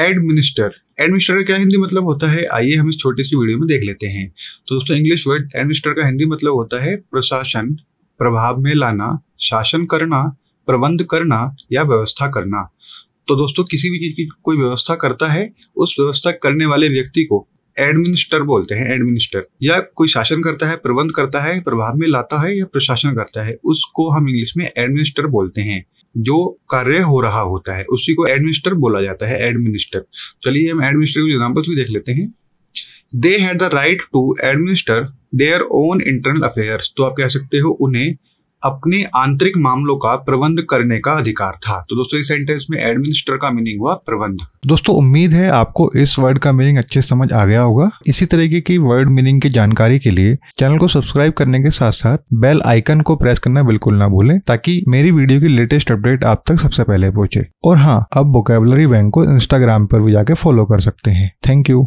administer administer क्या हिंदी मतलब होता है आइए हम इस छोटी सी वीडियो में देख लेते हैं तो दोस्तों इंग्लिश वर्ड एडमिनिस्टर का हिंदी मतलब होता है प्रशासन प्रभाव में लाना शासन करना प्रबंध करना या व्यवस्था करना तो दोस्तों किसी भी चीज की कोई व्यवस्था करता है उस व्यवस्था करने वाले व्यक्ति को एडमिनिस्टर बोलते हैं एडमिनिस्टर या कोई शासन करता है प्रबंध करता है प्रभाव में लाता है या प्रशासन करता है उसको हम इंग्लिश में एडमिनिस्टर बोलते हैं जो कार्य हो रहा होता है उसी को एडमिनिस्टर बोला जाता है एडमिनिस्टर चलिए हम एडमिनिस्टर के एग्जाम्पल्स भी देख लेते हैं they had the right to administer their own internal affairs तो आप कह सकते हो उन्हें अपने आंतरिक मामलों का प्रबंध करने का अधिकार था तो दोस्तों इस सेंटेंस में एडमिनिस्टर का मीनिंग हुआ प्रबंध दोस्तों उम्मीद है आपको इस वर्ड का मीनिंग अच्छे समझ आ गया होगा इसी तरीके की वर्ड मीनिंग की जानकारी के लिए चैनल को सब्सक्राइब करने के साथ साथ बेल आइकन को प्रेस करना बिल्कुल ना भूले ताकि मेरी वीडियो की लेटेस्ट अपडेट आप तक सबसे पहले पहुंचे और हाँ अब वोकेबलरी बैंक को इंस्टाग्राम पर भी जाके फॉलो कर सकते हैं थैंक यू